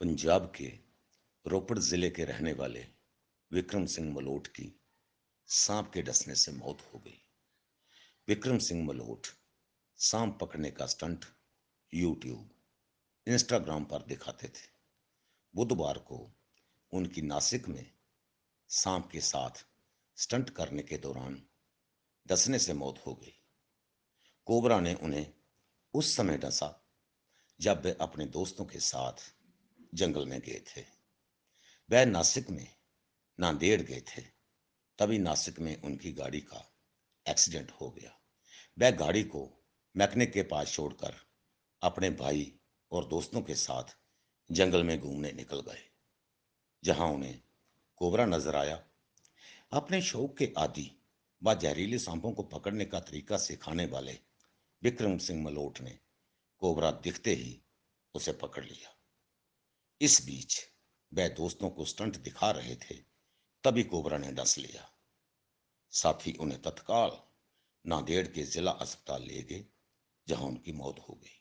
पंजाब के रोपड़ जिले के रहने वाले विक्रम सिंह मलोट की सांप के डसने से मौत हो गई विक्रम सिंह मलोट सांप पकड़ने का स्टंट यूट्यूब इंस्टाग्राम पर दिखाते थे बुधवार को उनकी नासिक में सांप के साथ स्टंट करने के दौरान डसने से मौत हो गई कोबरा ने उन्हें उस समय डसा जब वे अपने दोस्तों के साथ जंगल में गए थे वह नासिक में नांदेड़ गए थे तभी नासिक में उनकी गाड़ी का एक्सीडेंट हो गया वह गाड़ी को मैकेनिक के पास छोड़कर अपने भाई और दोस्तों के साथ जंगल में घूमने निकल गए जहां उन्हें कोबरा नजर आया अपने शौक के आदि व जहरीले सांपों को पकड़ने का तरीका सिखाने वाले विक्रम सिंह मलोट ने कोबरा दिखते ही उसे पकड़ लिया इस बीच वह दोस्तों को स्टंट दिखा रहे थे तभी कोबरा ने डस लिया साथी उन्हें तत्काल नांदेड़ के जिला अस्पताल ले गए जहां उनकी मौत हो गई